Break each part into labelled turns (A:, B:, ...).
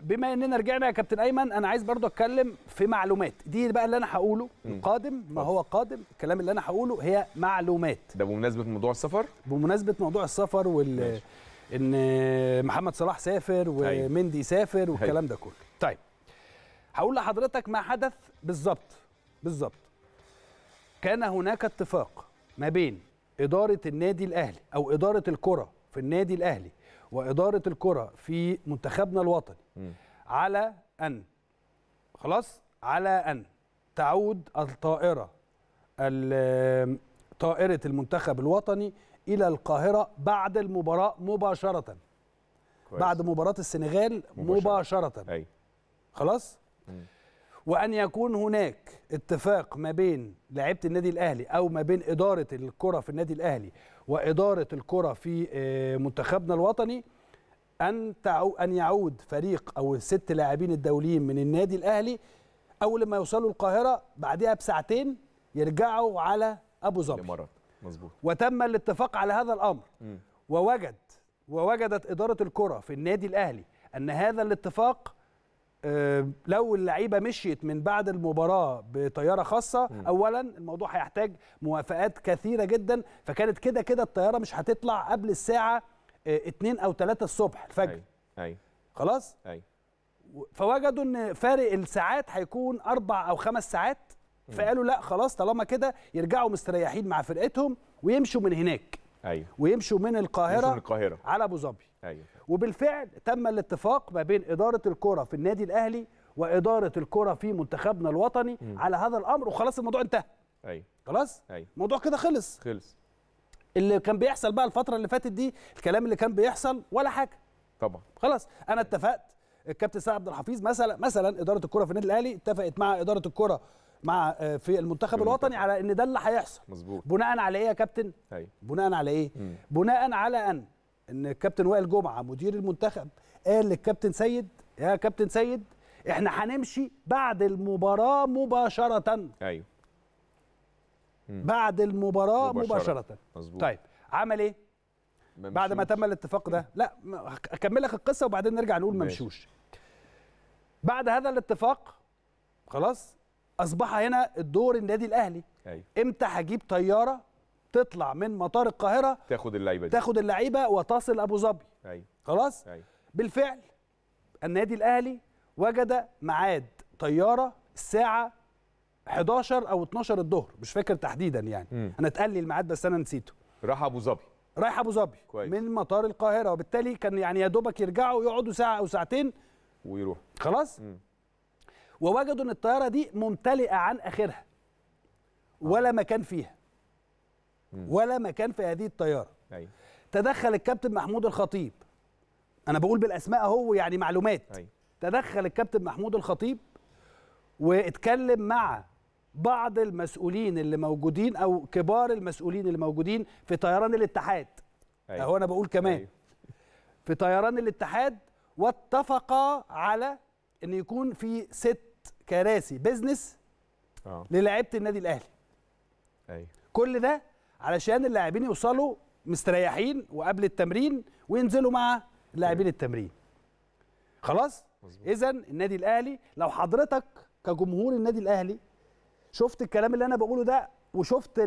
A: بما اننا رجعنا يا كابتن ايمن انا عايز برضو اتكلم في معلومات دي بقى اللي انا هقوله القادم ما هو قادم الكلام اللي انا هقوله هي معلومات ده بمناسبه موضوع السفر بمناسبه موضوع السفر وال ماشي. ان محمد صلاح سافر أيوه. ومندي سافر والكلام ده كله أيوه. طيب هقول لحضرتك ما حدث بالظبط بالظبط كان هناك اتفاق ما بين اداره النادي الاهلي او اداره الكره في النادي الاهلي واداره الكره في منتخبنا الوطني على ان خلاص على ان تعود الطائره طائره المنتخب الوطني الى القاهره بعد المباراه مباشره كويس. بعد مباراه السنغال مباشره, مباشرة. أي. خلاص م. وان يكون هناك اتفاق ما بين لاعيبه النادي الاهلي او ما بين اداره الكره في النادي الاهلي وإدارة الكرة في آه، منتخبنا الوطني أن أن يعود فريق أو الست لاعبين الدوليين من النادي الأهلي أول ما يوصلوا القاهرة بعدها بساعتين يرجعوا على أبو ظبي مظبوط وتم الاتفاق على هذا الأمر ووجد ووجدت إدارة الكرة في النادي الأهلي أن هذا الاتفاق آه، لو اللعيبه مشيت من بعد المباراه بطياره خاصه م. اولا الموضوع هيحتاج موافقات كثيره جدا فكانت كده كده الطياره مش هتطلع قبل الساعه 2 آه، او 3 الصبح الفجر أي. أيوة، أي. أيوة. خلاص
B: أي. أيوة.
A: فوجدوا ان فارق الساعات هيكون اربع او خمس ساعات فقالوا لا خلاص طالما كده يرجعوا مستريحين مع فرقتهم ويمشوا من هناك ايوه ويمشوا من القاهره من القاهره على ابو ظبي ايوه وبالفعل تم الاتفاق ما بين إدارة الكرة في النادي الأهلي وإدارة الكرة في منتخبنا الوطني م. على هذا الأمر وخلاص الموضوع انتهى أي. خلاص أي. الموضوع كده خلص خلص اللي كان بيحصل بقى الفترة اللي فاتت دي الكلام اللي كان بيحصل ولا حاجة طبعا خلاص أنا اتفقت الكابتن سعد عبد الحفيظ مثلا مثلا إدارة الكرة في النادي الأهلي اتفقت مع إدارة الكرة مع آه، في المنتخب الوطني على ان ده اللي هيحصل مظبوط بناء على ايه يا كابتن؟ ايوه بناء على ايه؟ بناء على ان ان كابتن وائل جمعه مدير المنتخب قال للكابتن سيد يا كابتن سيد احنا هنمشي بعد المباراه مباشره ايوه بعد المباراه مباشره, مباشرة. مظبوط طيب عمل ايه بعد ما تم الاتفاق ده لا اكمل لك القصه وبعدين نرجع نقول ممشوش بعد هذا الاتفاق خلاص اصبح هنا الدور النادي الاهلي أيوه. امتى هجيب طياره تطلع من مطار القاهره
B: تاخد اللعيبه دي. تاخد
A: اللعيبه وتصل ابو ظبي أيوة. خلاص أيوة. بالفعل النادي الاهلي وجد ميعاد طياره الساعه 11 او 12 الظهر مش فاكر تحديدا يعني م. انا اتقال لي الميعاد بس انا نسيته راح ابو ظبي رايح ابو ظبي من مطار القاهره وبالتالي كان يعني يا دوبك يرجعوا يقعدوا ساعه او ساعتين ويروح خلاص م. ووجدوا ان الطياره دي ممتلئه عن اخرها ولا مكان فيها ولا مكان في هذه الطياره أيوة. تدخل الكابتن محمود الخطيب انا بقول بالاسماء اهو يعني معلومات أيوة. تدخل الكابتن محمود الخطيب واتكلم مع بعض المسؤولين اللي موجودين او كبار المسؤولين اللي موجودين في طيران الاتحاد أيوة. اهو انا بقول كمان أيوة. في طيران الاتحاد واتفقا على ان يكون في ست كراسي بيزنس آه. النادي الاهلي أيوة. كل ده علشان اللاعبين يوصلوا مستريحين وقبل التمرين وينزلوا مع لاعبين التمرين خلاص اذا النادي الاهلي لو حضرتك كجمهور النادي الاهلي شفت الكلام اللي انا بقوله ده وشفت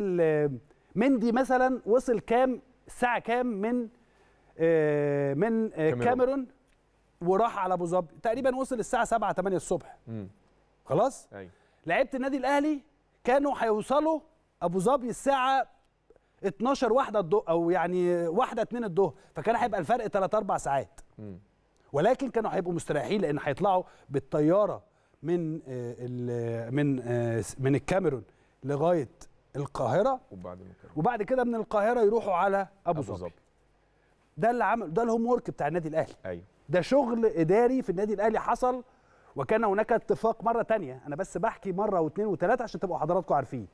A: مندي مثلا وصل كام الساعه كام من آه، من الكاميرون آه، وراح على ابو ظبي تقريبا وصل الساعه 7 8 الصبح خلاص أيوه. لعيبه النادي الاهلي كانوا هيوصلوا ابو ظبي الساعه 12 واحده الضوء او يعني واحده اتنين الظهر فكان هيبقى الفرق 3 4 ساعات ولكن كانوا هيبقوا مستريحين لان هيطلعوا بالطياره من آه، من آه، من الكاميرون لغايه القاهره
B: وبعد القاهره
A: وبعد كده من القاهره يروحوا على ابو ظبي ده اللي عمل ده الهوم ورك بتاع النادي الاهلي ايوه ده شغل اداري في النادي الاهلي حصل وكان هناك اتفاق مره تانية انا بس بحكي مره واثنين وثلاثه عشان تبقوا حضراتكم عارفين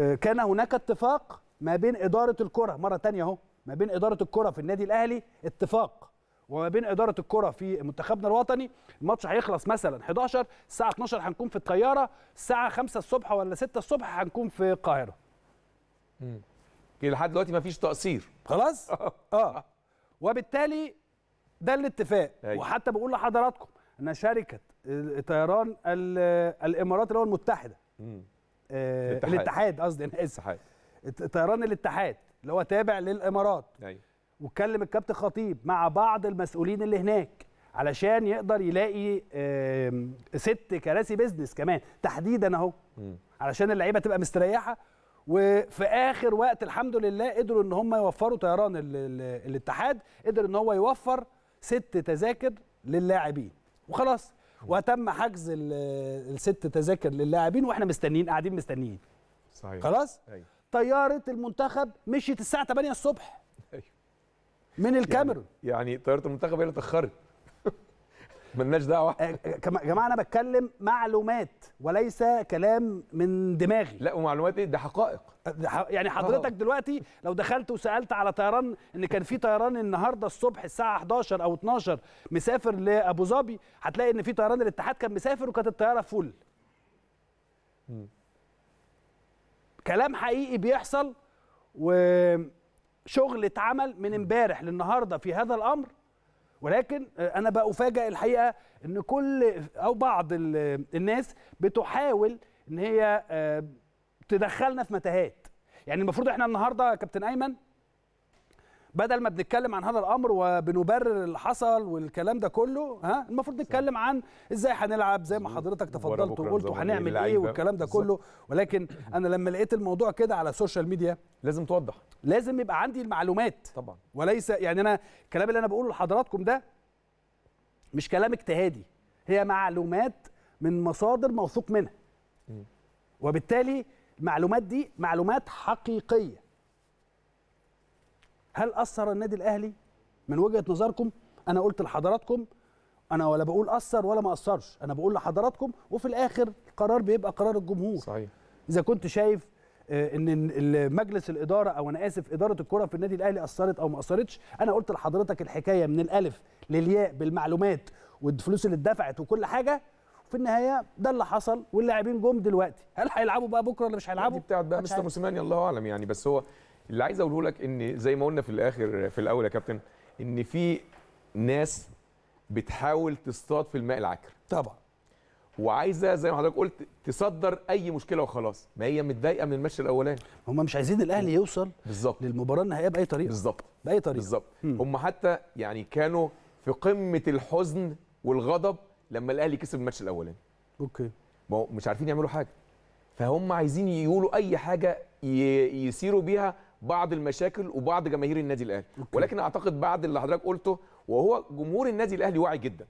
A: آه، كان هناك اتفاق ما بين اداره الكره مره ثانيه اهو ما بين اداره الكره في النادي الاهلي اتفاق وما بين اداره الكره في منتخبنا الوطني الماتش هيخلص مثلا 11 الساعه 12 هنكون في الطياره الساعه 5 الصبح ولا 6 الصبح هنكون في القاهره
B: امم لحد دلوقتي مفيش
A: تقصير خلاص آه. اه وبالتالي ده الاتفاق أيوة. وحتى بقول لحضراتكم ان شركه طيران الامارات اللي المتحده آه الاتحاد قصدي انا اسف طيران الاتحاد اللي هو تابع للامارات ايوه واتكلم الكابتن خطيب مع بعض المسؤولين اللي هناك علشان يقدر يلاقي آه ست كراسي بيزنس كمان تحديدا اهو علشان اللعيبه تبقى مستريحه وفي اخر وقت الحمد لله قدروا ان هم يوفروا طيران الـ الـ الاتحاد قدر ان هو يوفر ست تذاكر للاعبين وخلاص وتم حجز الست تذاكر للاعبين واحنا مستنيين قاعدين مستنيين صحيح خلاص أيوه. طياره المنتخب مشيت الساعه 8 الصبح أيوه. من يعني الكاميرون يعني, يعني طياره المنتخب هي اللي اتاخرت ملناش دعوه يا آه، جماعه انا بتكلم معلومات وليس كلام من دماغي لا ومعلومات ايه ده حقائق يعني حضرتك أوه. دلوقتي لو دخلت وسالت على طيران ان كان في طيران النهارده الصبح الساعه 11 او 12 مسافر لابو ظبي هتلاقي ان في طيران الاتحاد كان مسافر وكانت الطياره فل كلام حقيقي بيحصل وشغل اتعمل من امبارح للنهارده في هذا الامر ولكن آه، انا بقى افاجئ الحقيقه ان كل او بعض آه، الناس بتحاول ان هي آه، تدخلنا في متاهات يعني المفروض احنا النهارده كابتن ايمن بدل ما بنتكلم عن هذا الامر وبنبرر اللي حصل والكلام ده كله ها المفروض نتكلم عن ازاي هنلعب زي ما حضرتك تفضلت وقلت وهنعمل ايه والكلام ده كله ولكن انا لما لقيت الموضوع كده على السوشيال ميديا لازم توضح لازم يبقى عندي المعلومات طبعا وليس يعني انا الكلام اللي انا بقوله لحضراتكم ده مش كلام اجتهادي هي معلومات من مصادر موثوق منها وبالتالي المعلومات دي معلومات حقيقيه هل اثر النادي الاهلي من وجهه نظركم انا قلت لحضراتكم انا ولا بقول اثر ولا ما اثرش انا بقول لحضراتكم وفي الاخر القرار بيبقى قرار الجمهور صحيح اذا كنت شايف آه، ان مجلس الاداره او انا اسف اداره الكره في النادي الاهلي اثرت او ما اثرتش انا قلت لحضرتك الحكايه من الالف للياء بالمعلومات والفلوس اللي اتدفعت وكل حاجه في النهايه ده اللي حصل واللاعبين جم دلوقتي هل هيلعبوا بقى بكره ولا مش هيلعبوا دي بتاعت بقى مستر موسيماني الله
B: اعلم يعني بس هو اللي عايز اقوله لك ان زي ما قلنا في الاخر في الاول يا كابتن ان في ناس بتحاول تصطاد في الماء العكر طبعا وعايزه زي ما حضرتك قلت تصدر اي مشكله وخلاص ما هي متضايقه من الماتش الاولاني هم مش عايزين الاهلي يوصل بالظبط للمباراه النهائيه باي طريقه بالظبط باي طريقه بالظبط هم حتى يعني كانوا في قمه الحزن والغضب لما الاهلي كسب الماتش الاولاني اوكي ما مش عارفين يعملوا حاجه فهم عايزين يقولوا اي حاجه يسيروا بيها بعض المشاكل وبعض جماهير النادي الاهلي ولكن اعتقد بعد اللي حضرتك قلته وهو جمهور النادي الاهلي واعي جدا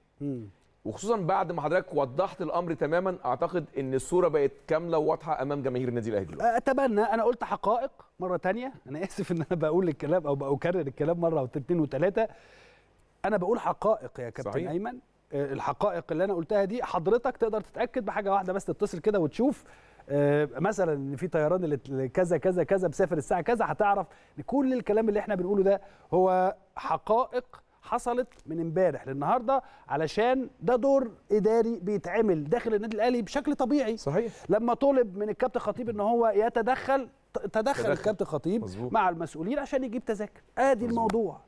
B: وخصوصا بعد ما حضرتك وضحت الامر تماما اعتقد ان الصوره بقت كامله وواضحه امام جماهير النادي الاهلي
A: دلوقتي اتمنى انا قلت حقائق مره تانية انا اسف ان انا بقول الكلام او بكرر الكلام مره واثنين وثلاثه انا بقول حقائق يا كابتن صحيح. ايمن آه، الحقائق اللي انا قلتها دي حضرتك تقدر تتاكد بحاجه واحده بس تتصل كده وتشوف آه، مثلا ان في طيران اللي كذا كذا كذا بسافر الساعه كذا هتعرف كل الكلام اللي احنا بنقوله ده هو حقائق حصلت من امبارح للنهارده علشان ده دور اداري بيتعمل داخل النادي الاهلي بشكل طبيعي صحيح لما طلب من الكابتن خطيب ان هو يتدخل تدخل, تدخل. الكابتن خطيب مزبوط. مع المسؤولين عشان يجيب تذاكر ادي مزبوط. الموضوع